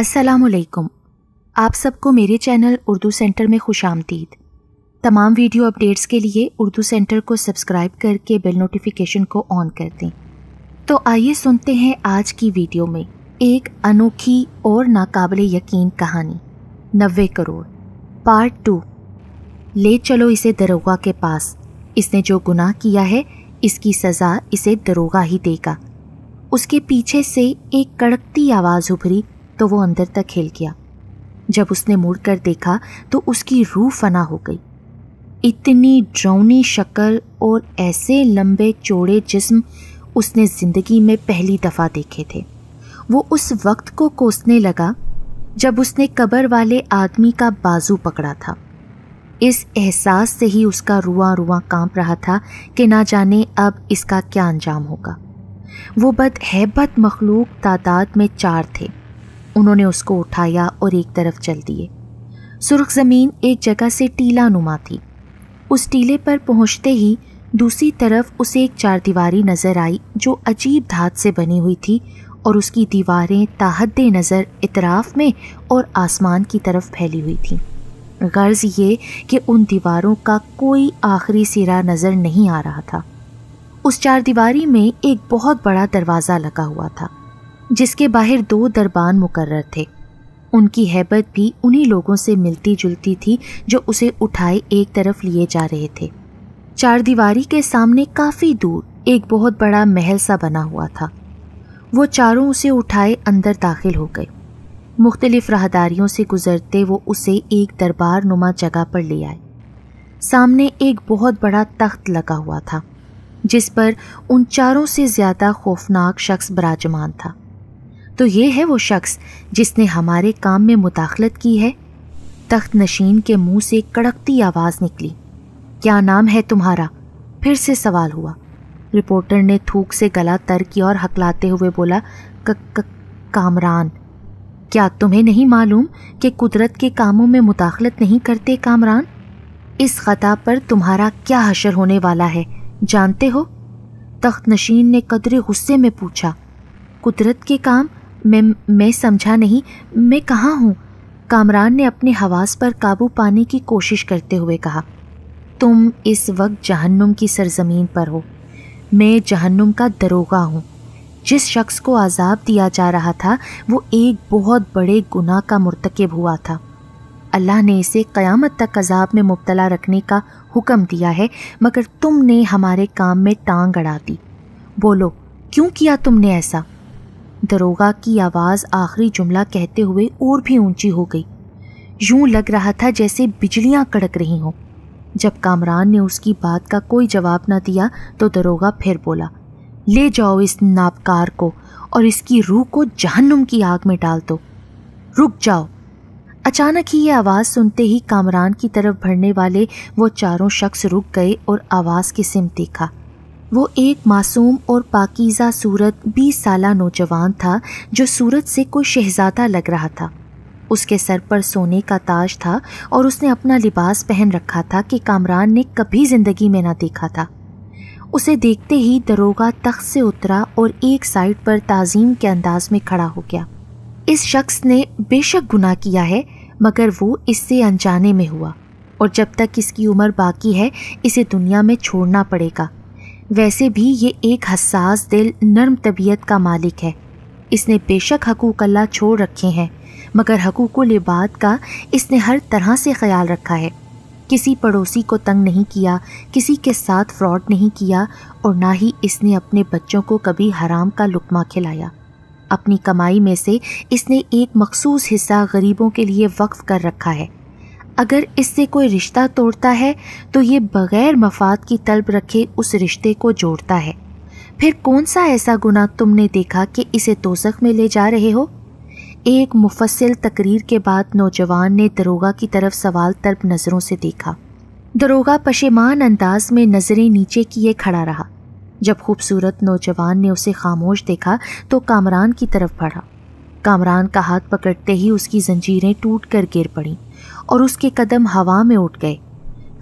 असलकुम आप सबको मेरे चैनल उर्दू सेंटर में खुश आमदीद तमाम वीडियो अपडेट्स के लिए उर्दू सेंटर को सब्सक्राइब करके बेल नोटिफिकेशन को ऑन कर दें तो आइए सुनते हैं आज की वीडियो में एक अनोखी और नाकाबले यकीन कहानी नबे करोड़ पार्ट टू ले चलो इसे दरोगा के पास इसने जो गुनाह किया है इसकी सज़ा इसे दरोगा ही देगा उसके पीछे से एक कड़कती आवाज़ उभरी तो वो अंदर तक हिल गया जब उसने मुड़ कर देखा तो उसकी रूह फना हो गई इतनी ड्रौनी शक्ल और ऐसे लंबे चौड़े जिस्म उसने ज़िंदगी में पहली दफ़ा देखे थे वो उस वक्त को कोसने लगा जब उसने कबर वाले आदमी का बाजू पकड़ा था इस एहसास से ही उसका रुआ रुआ कांप रहा था कि ना जाने अब इसका क्या अंजाम होगा वो बद हैबत मखलूक तादाद में चार थे उन्होंने उसको उठाया और एक तरफ चल दिए सुर्ख ज़मीन एक जगह से टीला नुमा थी उस टीले पर पहुंचते ही दूसरी तरफ उसे एक चारदीवारी नज़र आई जो अजीब धात से बनी हुई थी और उसकी दीवारें ताहद नज़र इतराफ़ में और आसमान की तरफ फैली हुई थी गर्ज ये कि उन दीवारों का कोई आखिरी सिरा नज़र नहीं आ रहा था उस चारदीवारी में एक बहुत बड़ा दरवाज़ा लगा हुआ था जिसके बाहर दो दरबान मुकर्र थे उनकी हैबत भी उन्हीं लोगों से मिलती जुलती थी जो उसे उठाए एक तरफ लिए जा रहे थे चार दीवारी के सामने काफ़ी दूर एक बहुत बड़ा महल सा बना हुआ था वो चारों उसे उठाए अंदर दाखिल हो गए मुख्तलिफ राहदारियों से गुजरते वो उसे एक दरबार नुमा जगह पर ले आए सामने एक बहुत बड़ा तख्त लगा हुआ था जिस पर उन चारों से ज़्यादा खौफनाक शख्स बराजमान था तो ये है वो शख्स जिसने हमारे काम में मुदाखलत की है तख्त नशीन के मुंह से कड़कती आवाज़ निकली क्या नाम है तुम्हारा फिर से सवाल हुआ रिपोर्टर ने थूक से गला तर की और हकलाते हुए बोला क, क, कामरान क्या तुम्हें नहीं मालूम कि कुदरत के कामों में मुदाखलत नहीं करते कामरान इस खता पर तुम्हारा क्या हशर होने वाला है जानते हो तख्त नशीन ने कदरे गुस्से में पूछा कुदरत के काम मैं मैं समझा नहीं मैं कहाँ हूँ कामरान ने अपने हवास पर काबू पाने की कोशिश करते हुए कहा तुम इस वक्त जहन्नुम की सरजमीन पर हो मैं जहन्नुम का दरोगा हूँ जिस शख्स को आज़ाब दिया जा रहा था वो एक बहुत बड़े गुनाह का मरतकब हुआ था अल्लाह ने इसे क़यामत तक अजाब में मुबतला रखने का हुक्म दिया है मगर तुमने हमारे काम में टांग अड़ा दी बोलो क्यों किया तुमने ऐसा दरोगा की आवाज़ आखिरी जुमला कहते हुए और भी ऊंची हो गई यूं लग रहा था जैसे बिजलियां कड़क रही हों जब कामरान ने उसकी बात का कोई जवाब ना दिया तो दरोगा फिर बोला ले जाओ इस नापकार को और इसकी रूह को जहन्नुम की आग में डाल दो रुक जाओ अचानक ही ये आवाज़ सुनते ही कामरान की तरफ भरने वाले वो चारों शख्स रुक गए और आवाज़ की सिम देखा वो एक मासूम और पाकिज़ा सूरत बीस साल नौजवान था जो सूरत से कोई शहजादा लग रहा था उसके सर पर सोने का ताज था और उसने अपना लिबास पहन रखा था कि कामरान ने कभी ज़िंदगी में ना देखा था उसे देखते ही दरोगा तख्त से उतरा और एक साइड पर ताजीम के अंदाज में खड़ा हो गया इस शख्स ने बेशक गुनाह किया है मगर वो इससे अनजाने में हुआ और जब तक इसकी उम्र बाकी है इसे दुनिया में छोड़ना पड़ेगा वैसे भी ये एक हसास दिल नर्म तबीयत का मालिक है इसने बेशक हकूक अल्लाह छोड़ रखे हैं मगर हकूक लिबाद का इसने हर तरह से ख्याल रखा है किसी पड़ोसी को तंग नहीं किया किसी के साथ फ्रॉड नहीं किया और ना ही इसने अपने बच्चों को कभी हराम का लुकमा खिलाया अपनी कमाई में से इसने एक मखसूस हिस्सा गरीबों के लिए वक्फ कर रखा है अगर इससे कोई रिश्ता तोड़ता है तो ये बग़ैर मफाद की तलब रखे उस रिश्ते को जोड़ता है फिर कौन सा ऐसा गुना तुमने देखा कि इसे तोसक में ले जा रहे हो एक मुफसल तकरीर के बाद नौजवान ने दरोगा की तरफ सवाल तलब नज़रों से देखा दरोगा पशेमान अंदाज में नज़रें नीचे किए खड़ा रहा जब खूबसूरत नौजवान ने उसे खामोश देखा तो कामरान की तरफ बढ़ा कामरान का हाथ पकड़ते ही उसकी जंजीरें टूट कर गिर पड़ी और उसके कदम हवा में उठ गए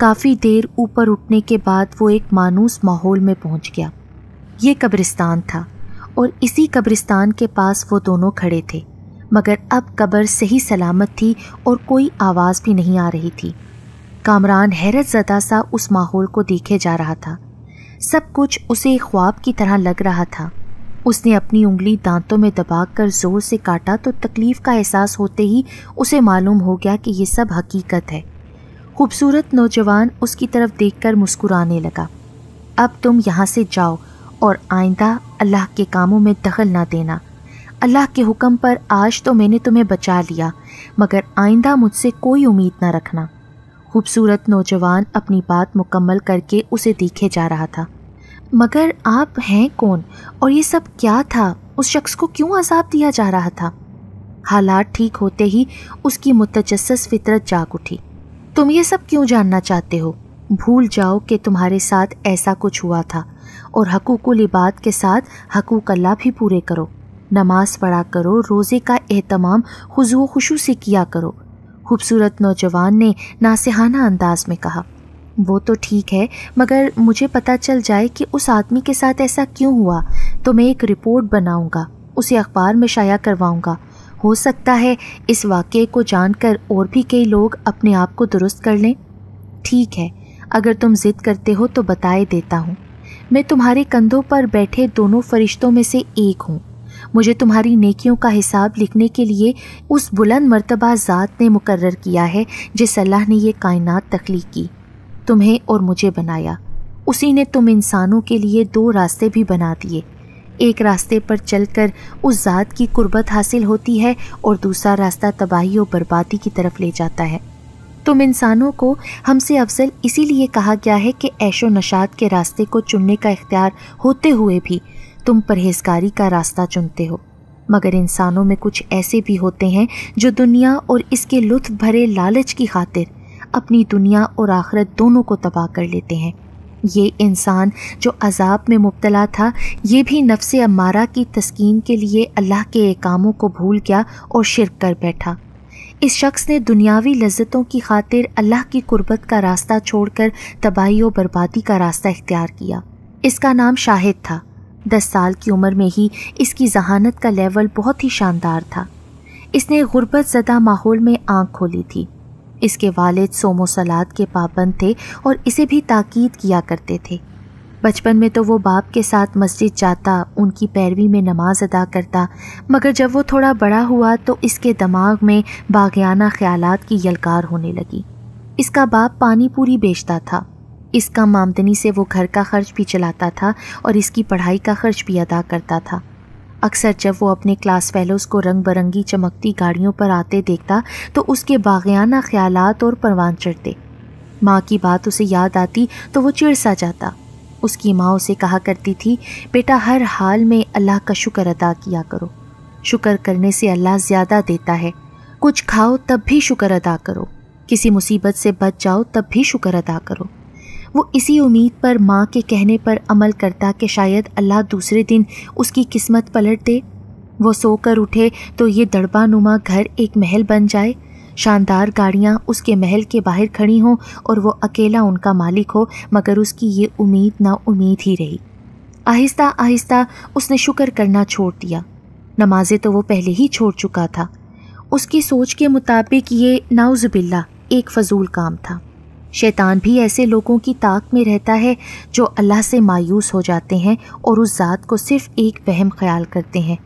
काफ़ी देर ऊपर उठने के बाद वो एक मानूस माहौल में पहुंच गया ये कब्रिस्तान था और इसी कब्रिस्तान के पास वो दोनों खड़े थे मगर अब कब्र सही सलामत थी और कोई आवाज़ भी नहीं आ रही थी कामरान हैरत ज़दा सा उस माहौल को देखे जा रहा था सब कुछ उसे ख्वाब की तरह लग रहा था उसने अपनी उंगली दांतों में दबाकर जोर से काटा तो तकलीफ का एहसास होते ही उसे मालूम हो गया कि ये सब हकीकत है खूबसूरत नौजवान उसकी तरफ देखकर मुस्कुराने लगा अब तुम यहाँ से जाओ और आइंदा अल्लाह के कामों में दखल ना देना अल्लाह के हुक्म पर आज तो मैंने तुम्हें बचा लिया मगर आइंदा मुझसे कोई उम्मीद ना रखना खूबसूरत नौजवान अपनी बात मुकम्मल करके उसे देखे जा रहा था मगर आप हैं कौन और ये सब क्या था उस शख्स को क्यों अजाब दिया जा रहा था हालात ठीक होते ही उसकी मुतजस फितरत जाग उठी तुम ये सब क्यों जानना चाहते हो भूल जाओ कि तुम्हारे साथ ऐसा कुछ हुआ था और हकूकुल इबाद के साथ हकूक अल्लाह भी पूरे करो नमाज पढ़ा करो रोज़े का अहतमाम खुजो खुशू से किया करो खूबसूरत नौजवान ने नासहाना अंदाज में कहा वो तो ठीक है मगर मुझे पता चल जाए कि उस आदमी के साथ ऐसा क्यों हुआ तो मैं एक रिपोर्ट बनाऊंगा उसे अखबार में शाया करवाऊंगा हो सकता है इस वाक्य को जानकर और भी कई लोग अपने आप को दुरुस्त कर लें ठीक है अगर तुम ज़िद करते हो तो बताए देता हूँ मैं तुम्हारे कंधों पर बैठे दोनों फरिश्तों में से एक हूँ मुझे तुम्हारी नेकियों का हिसाब लिखने के लिए उस बुलंद मरतबा ज़ात ने मुकर्र किया है जिस अल्लाह ने ये कायनात तख्लीक की तुम्हें और मुझे बनाया उसी ने तुम इंसानों के लिए दो रास्ते भी बना दिए एक रास्ते पर चलकर उस ज़ात की कुर्बत हासिल होती है और दूसरा रास्ता तबाही और बर्बादी की तरफ ले जाता है तुम इंसानों को हमसे अफजल इसीलिए कहा गया है कि ऐशो नशात के रास्ते को चुनने का इख्तियार होते हुए भी तुम परहेजगारी का रास्ता चुनते हो मगर इंसानों में कुछ ऐसे भी होते हैं जो दुनिया और इसके लुत्फ भरे लालच की खातिर अपनी दुनिया और आखरत दोनों को तबाह कर लेते हैं ये इंसान जो अजाब में मुबतला था ये भी नफ्स अमारा की तस्कीन के लिए अल्लाह के कामों को भूल गया और शिरक कर बैठा इस शख्स ने दुनियावी लज्जतों की खातिर अल्लाह की कुर्बत का रास्ता छोड़कर तबाही और बर्बादी का रास्ता इख्तियार किया इसका नाम शाहिद था दस साल की उम्र में ही इसकी जहानत का लेवल बहुत ही शानदार था इसने गुर्बत ज़दा माहौल में आँख खोली थी इसके वालिद सोमो सलाद के पाबंद थे और इसे भी ताकीद किया करते थे बचपन में तो वो बाप के साथ मस्जिद जाता उनकी पैरवी में नमाज अदा करता मगर जब वो थोड़ा बड़ा हुआ तो इसके दिमाग में बागियाना ख्यालात की यलकार होने लगी इसका बाप पानी पूरी बेचता था इसका आमदनी से वो घर का खर्च भी चलाता था और इसकी पढ़ाई का खर्च भी अदा करता था अक्सर जब वो अपने क्लास फेलोज़ को रंग बरंगी चमकती गाड़ियों पर आते देखता तो उसके बागियाना ख्याल और परवान चढ़ते माँ की बात उसे याद आती तो वो चिड़ सा जाता उसकी माँ उसे कहा करती थी बेटा हर हाल में अल्लाह का शुक्र अदा किया करो शुक्र करने से अल्लाह ज़्यादा देता है कुछ खाओ तब भी शुक्र अदा करो किसी मुसीबत से बच जाओ तब भी शुक्र अदा करो वो इसी उम्मीद पर माँ के कहने पर अमल करता कि शायद अल्लाह दूसरे दिन उसकी किस्मत पलट दे वो सोकर उठे तो ये दड़बा नुमा घर एक महल बन जाए शानदार गाड़ियाँ उसके महल के बाहर खड़ी हों और वो अकेला उनका मालिक हो मगर उसकी ये उम्मीद ना उम्मीद ही रही आहिस्ता आहिस्ता उसने शुक्र करना छोड़ दिया नमाजें तो वो पहले ही छोड़ चुका था उसकी सोच के मुताबिक ये नाउज़ुबिल्ला एक फजूल काम था शैतान भी ऐसे लोगों की ताक में रहता है जो अल्लाह से मायूस हो जाते हैं और उस ज़ात को सिर्फ एक वहम ख्याल करते हैं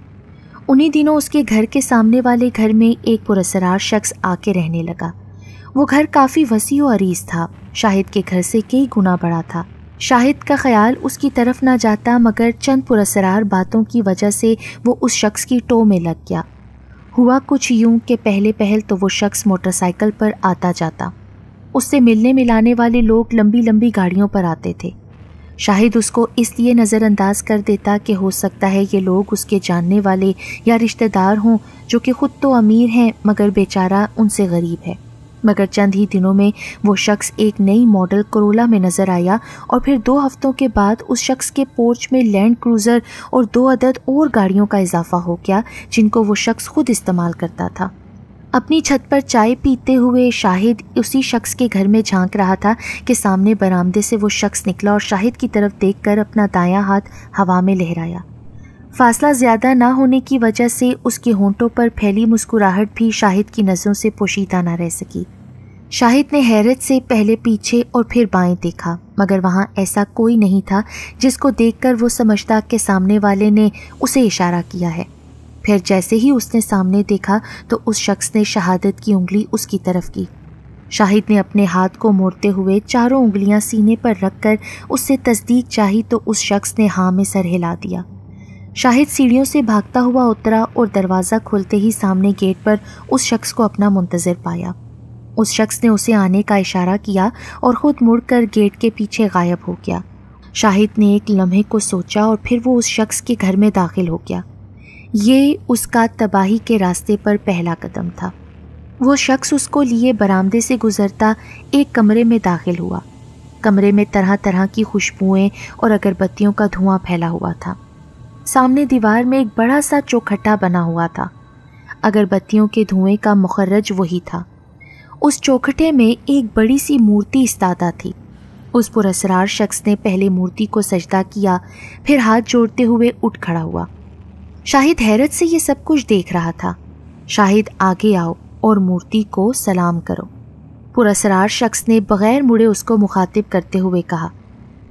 उन्हीं दिनों उसके घर के सामने वाले घर में एक पुरसरार शख्स आके रहने लगा वो घर काफ़ी वसी और अरीज था शाहिद के घर से कई गुना बड़ा था शाहिद का ख्याल उसकी तरफ ना जाता मगर चंद पुरसरार बातों की वजह से वो उस शख्स की टो में लग गया हुआ कुछ यूं कि पहले पहल तो वो शख्स मोटरसाइकिल पर आता जाता उससे मिलने मिलाने वाले लोग लंबी लंबी गाड़ियों पर आते थे शाहिद उसको इसलिए नज़रअंदाज कर देता कि हो सकता है ये लोग उसके जानने वाले या रिश्तेदार हों जो कि खुद तो अमीर हैं मगर बेचारा उनसे गरीब है मगर चंद ही दिनों में वो शख्स एक नई मॉडल करोला में नज़र आया और फिर दो हफ्तों के बाद उस शख्स के पोर्च में लैंड क्रूज़र और दो अदद और गाड़ियों का इजाफा हो गया जिनको वो शख्स खुद इस्तेमाल करता था अपनी छत पर चाय पीते हुए शाहिद उसी शख्स के घर में झांक रहा था कि सामने बरामदे से वो शख्स निकला और शाहिद की तरफ देखकर अपना दायां हाथ हवा में लहराया फासला ज़्यादा ना होने की वजह से उसके होंठों पर फैली मुस्कुराहट भी शाहिद की नज़रों से पोशीदा ना रह सकी शाहिद ने हैरत से पहले पीछे और फिर बाएं देखा मगर वहाँ ऐसा कोई नहीं था जिसको देखकर वो समझता कि सामने वाले ने उसे इशारा किया है फिर जैसे ही उसने सामने देखा तो उस शख्स ने शहादत की उंगली उसकी तरफ की शाहिद ने अपने हाथ को मोड़ते हुए चारों उंगलियां सीने पर रखकर उससे तस्दीक चाही तो उस शख्स ने हाँ में सर हिला दिया शाहिद सीढ़ियों से भागता हुआ उतरा और दरवाज़ा खोलते ही सामने गेट पर उस शख्स को अपना मुंतज़र पाया उस शख्स ने उसे आने का इशारा किया और ख़ुद मुड़कर गेट के पीछे गायब हो गया शाहिद ने एक लम्हे को सोचा और फिर वो उस शख्स के घर में दाखिल हो गया ये उसका तबाही के रास्ते पर पहला कदम था वो शख्स उसको लिए बरामदे से गुजरता एक कमरे में दाखिल हुआ कमरे में तरह तरह की खुशबुएं और अगरबत्तियों का धुआं फैला हुआ था सामने दीवार में एक बड़ा सा चौखट्टा बना हुआ था अगरबत्तियों के धुएं का मुखर्रज वही था उस चौखटे में एक बड़ी सी मूर्ति इस्तादा थी उस पुरसरार शख्स ने पहले मूर्ति को सजदा किया फिर हाथ जोड़ते हुए उठ खड़ा हुआ शाहिद हैरत से ये सब कुछ देख रहा था शाहिद आगे आओ और मूर्ति को सलाम करो पुरसरार शख्स ने बगैर मुड़े उसको मुखातिब करते हुए कहा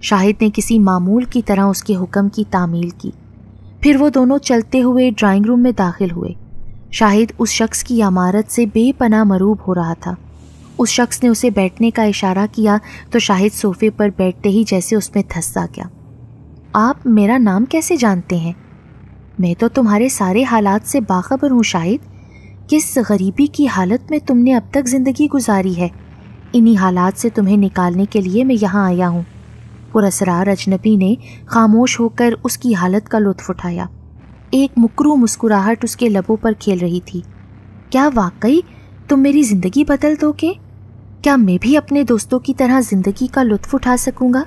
शाहिद ने किसी मामूल की तरह उसके हुक्म की तामील की फिर वो दोनों चलते हुए ड्राइंग रूम में दाखिल हुए शाहिद उस शख्स की अमारत से बेपना मरूब हो रहा था उस शख्स ने उसे बैठने का इशारा किया तो शाहिद सोफे पर बैठते ही जैसे उसमें धस्सा गया आप मेरा नाम कैसे जानते हैं मैं तो तुम्हारे सारे हालात से बाखबर हूँ शायद किस गरीबी की हालत में तुमने अब तक ज़िंदगी गुजारी है इन्हीं हालात से तुम्हें निकालने के लिए मैं यहाँ आया हूँ पुरसरार अजनबी ने खामोश होकर उसकी हालत का लुत्फ उठाया एक मुकरू मुस्कुराहट उसके लबों पर खेल रही थी क्या वाकई तुम मेरी ज़िंदगी बदल दोगे क्या मैं भी अपने दोस्तों की तरह ज़िंदगी का लुत्फ उठा सकूँगा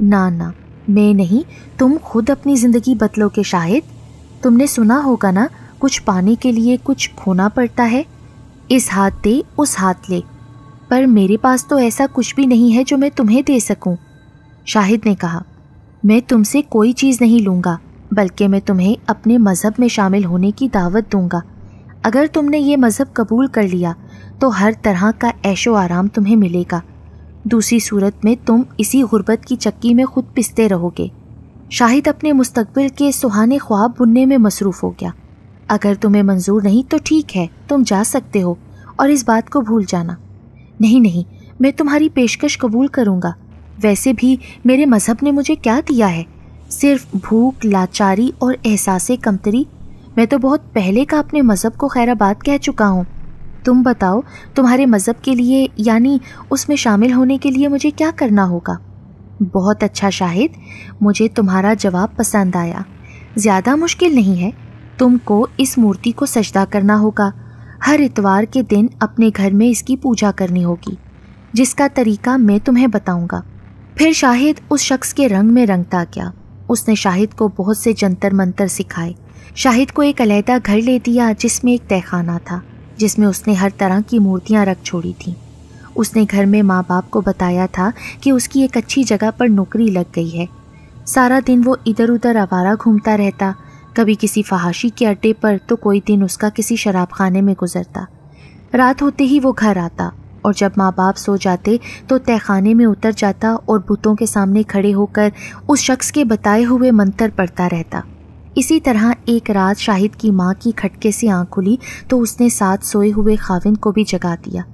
ना ना मैं नहीं तुम खुद अपनी ज़िंदगी बदलोगे शायद तुमने सुना होगा ना कुछ पाने के लिए कुछ खोना पड़ता है इस हाथ दे उस हाथ ले पर मेरे पास तो ऐसा कुछ भी नहीं है जो मैं तुम्हें दे सकूं। शाहिद ने कहा मैं तुमसे कोई चीज़ नहीं लूँगा बल्कि मैं तुम्हें अपने मज़हब में शामिल होने की दावत दूंगा अगर तुमने ये मज़हब कबूल कर लिया तो हर तरह का ऐशो आराम तुम्हें मिलेगा दूसरी सूरत में तुम इसी गुर्बत की चक्की में खुद पिसते रहोगे शाहिद अपने मुस्तबिल के सुहाने ख्वाब बुनने में मसरूफ़ हो गया अगर तुम्हें मंजूर नहीं तो ठीक है तुम जा सकते हो और इस बात को भूल जाना नहीं नहीं मैं तुम्हारी पेशकश कबूल करूँगा वैसे भी मेरे मज़हब ने मुझे क्या दिया है सिर्फ भूख लाचारी और एहसास कमतरी मैं तो बहुत पहले का अपने मज़हब को खैराबाद कह चुका हूँ तुम बताओ तुम्हारे मज़हब के लिए यानी उसमें शामिल होने के लिए मुझे क्या करना होगा बहुत अच्छा शाहिद मुझे तुम्हारा जवाब पसंद आया ज़्यादा मुश्किल नहीं है तुमको इस मूर्ति को सजदा करना होगा हर इतवार के दिन अपने घर में इसकी पूजा करनी होगी जिसका तरीका मैं तुम्हें बताऊंगा फिर शाहिद उस शख्स के रंग में रंगता गया उसने शाहिद को बहुत से जंतर मंतर सिखाए शाहिद को एक अलहदा घर ले दिया जिसमें एक तहखाना था जिसमें उसने हर तरह की मूर्तियाँ रख छोड़ी थीं उसने घर में माँ बाप को बताया था कि उसकी एक अच्छी जगह पर नौकरी लग गई है सारा दिन वो इधर उधर आवारा घूमता रहता कभी किसी फहाशी के अड्डे पर तो कोई दिन उसका किसी शराब खाने में गुजरता रात होते ही वो घर आता और जब माँ बाप सो जाते तो तहखाने में उतर जाता और बुतों के सामने खड़े होकर उस शख्स के बताए हुए मंत्र पढ़ता रहता इसी तरह एक रात शाहिद की माँ की खटके से आंख खुली तो उसने साथ सोए हुए खाविन को भी जगा दिया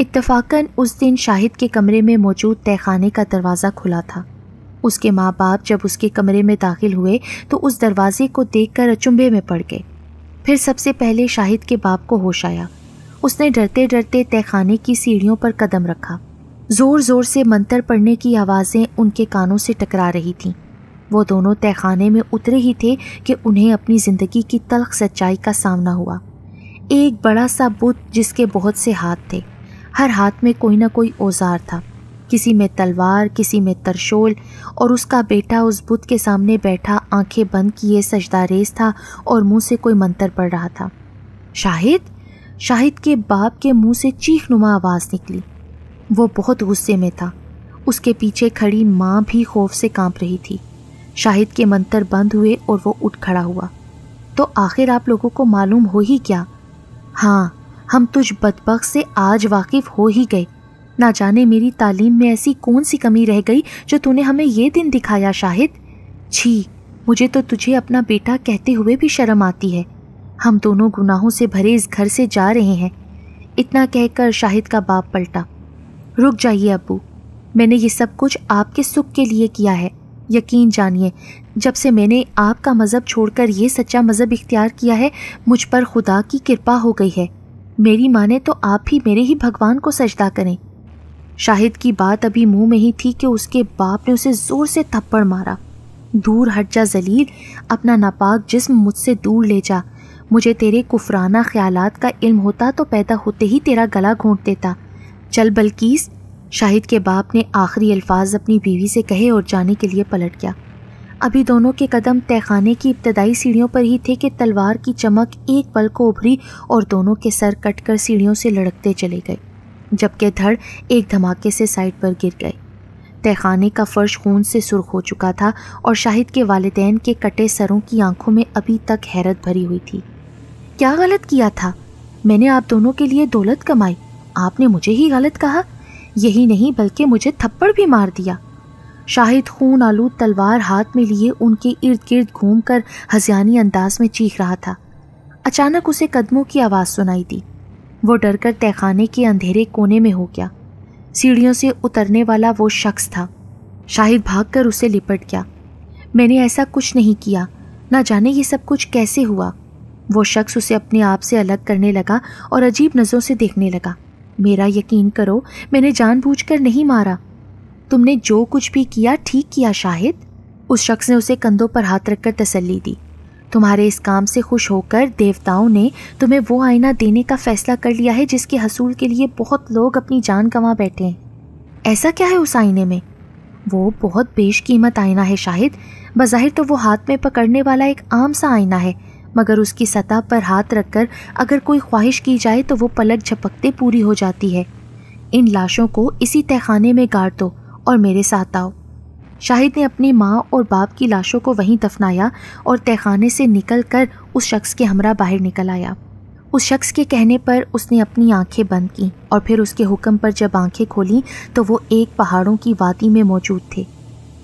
इतफाकन उस दिन शाहिद के कमरे में मौजूद तहखाने का दरवाज़ा खुला था उसके माँ बाप जब उसके कमरे में दाखिल हुए तो उस दरवाजे को देखकर अचुंभे में पड़ गए फिर सबसे पहले शाहिद के बाप को होश आया उसने डरते डरते तहखाने की सीढ़ियों पर कदम रखा ज़ोर ज़ोर से मंत्र पढ़ने की आवाज़ें उनके कानों से टकरा रही थीं वो दोनों तहखाने में उतरे ही थे कि उन्हें अपनी ज़िंदगी की तलख सच्चाई का सामना हुआ एक बड़ा सा बुत जिसके बहुत से हाथ थे हर हाथ में कोई ना कोई औजार था किसी में तलवार किसी में तरशोल और उसका बेटा उस बुत के सामने बैठा आंखें बंद किए सजदारेज था और मुंह से कोई मंत्र पढ़ रहा था शाहिद शाहिद के बाप के मुंह से चीख नुमा आवाज़ निकली वो बहुत गुस्से में था उसके पीछे खड़ी माँ भी खौफ से कांप रही थी शाहिद के मंत्र बंद हुए और वो उठ खड़ा हुआ तो आखिर आप लोगों को मालूम हो ही क्या हाँ हम तुझ बदबक से आज वाकिफ हो ही गए ना जाने मेरी तालीम में ऐसी कौन सी कमी रह गई जो तूने हमें ये दिन दिखाया शाहिद छी मुझे तो तुझे अपना बेटा कहते हुए भी शर्म आती है हम दोनों गुनाहों से भरे इस घर से जा रहे हैं इतना कहकर शाहिद का बाप पलटा रुक जाइए अबू मैंने ये सब कुछ आपके सुख के लिए किया है यकीन जानिए जब से मैंने आपका मज़हब छोड़कर ये सच्चा मज़हब इख्तियार किया है मुझ पर खुदा की कृपा हो गई है मेरी माने तो आप ही मेरे ही भगवान को सजदा करें शाहिद की बात अभी मुंह में ही थी कि उसके बाप ने उसे ज़ोर से थप्पड़ मारा दूर हट जा जलील अपना नापाक जिस्म मुझसे दूर ले जा मुझे तेरे कुफराना ख्यालात का इल्म होता तो पैदा होते ही तेरा गला घोंट देता चल बल्कीस शाहिद के बाप ने आखिरी अल्फाज अपनी बीवी से कहे और जाने के लिए पलट गया अभी दोनों के कदम तहखाने की इब्तदाई सीढ़ियों पर ही थे कि तलवार की चमक एक पल को उभरी और दोनों के सर कटकर सीढ़ियों से लड़कते चले गए जबकि धड़ एक धमाके से साइड पर गिर गए तहखाने का फर्श खून से सुर्ख हो चुका था और शाहिद के वालदेन के कटे सरों की आंखों में अभी तक हैरत भरी हुई थी क्या गलत किया था मैंने आप दोनों के लिए दौलत कमाई आपने मुझे ही गलत कहा यही नहीं बल्कि मुझे थप्पड़ भी मार दिया शाहिद खून आलू तलवार हाथ में लिए उनके इर्द गिर्द घूम कर हजियानी अंदाज में चीख रहा था अचानक उसे कदमों की आवाज़ सुनाई दी वो डर कर तहखाने के अंधेरे कोने में हो गया सीढ़ियों से उतरने वाला वो शख्स था शाहिद भागकर उसे लिपट गया मैंने ऐसा कुछ नहीं किया ना जाने ये सब कुछ कैसे हुआ वो शख्स उसे अपने आप से अलग करने लगा और अजीब नज़रों से देखने लगा मेरा यकीन करो मैंने जानबूझकर नहीं मारा तुमने जो कुछ भी किया ठीक किया शाहिद उस शख्स ने उसे कंधों पर हाथ रखकर तसल्ली दी तुम्हारे इस काम से खुश होकर देवताओं ने तुम्हें वो आईना देने का फैसला कर लिया है जिसके हसूल के लिए बहुत लोग अपनी जान गंवा बैठे हैं ऐसा क्या है उस आईने में वो बहुत बेश कीमत आईना है शाहिद बाहिर तो वो हाथ में पकड़ने वाला एक आम सा आईना है मगर उसकी सतह पर हाथ रखकर अगर कोई ख्वाहिश की जाए तो वो पलक झपकते पूरी हो जाती है इन लाशों को इसी तहखाने में गाड़ दो तो, और मेरे साथ आओ शाहिद ने अपनी माँ और बाप की लाशों को वहीं दफनाया और तहखाने से निकल कर उस शख्स के हमरा बाहर निकल आया उस शख्स के कहने पर उसने अपनी आंखें बंद की और फिर उसके हुक्म पर जब आंखें खोली तो वो एक पहाड़ों की वादी में मौजूद थे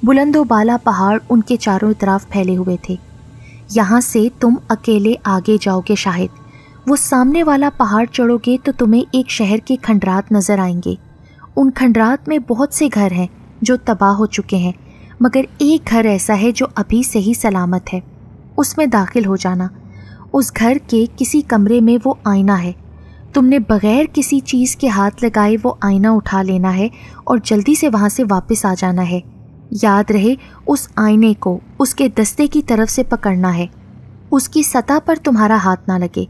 बुलंदो बाला पहाड़ उनके चारों तरफ फैले हुए थे यहाँ से तुम अकेले आगे जाओगे शाहिद वो सामने वाला पहाड़ चढ़ोगे तो तुम्हें एक शहर के खंडरात नज़र आएंगे उन खंडरात में बहुत से घर हैं जो तबाह हो चुके हैं मगर एक घर ऐसा है जो अभी से ही सलामत है उसमें दाखिल हो जाना उस घर के किसी कमरे में वो आईना है तुमने बगैर किसी चीज़ के हाथ लगाए वो आईना उठा लेना है और जल्दी से वहाँ से वापस आ जाना है याद रहे उस आईने को उसके दस्ते की तरफ से पकड़ना है उसकी सतह पर तुम्हारा हाथ ना लगे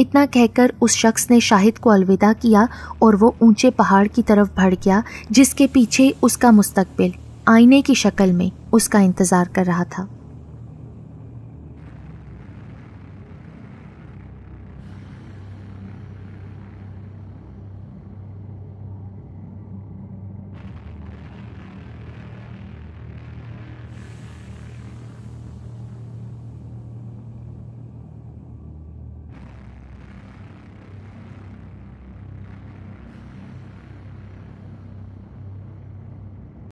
इतना कहकर उस शख्स ने शाहिद को अलविदा किया और वो ऊंचे पहाड़ की तरफ भड़ गया जिसके पीछे उसका मुस्तकबिल आईने की शक्ल में उसका इंतज़ार कर रहा था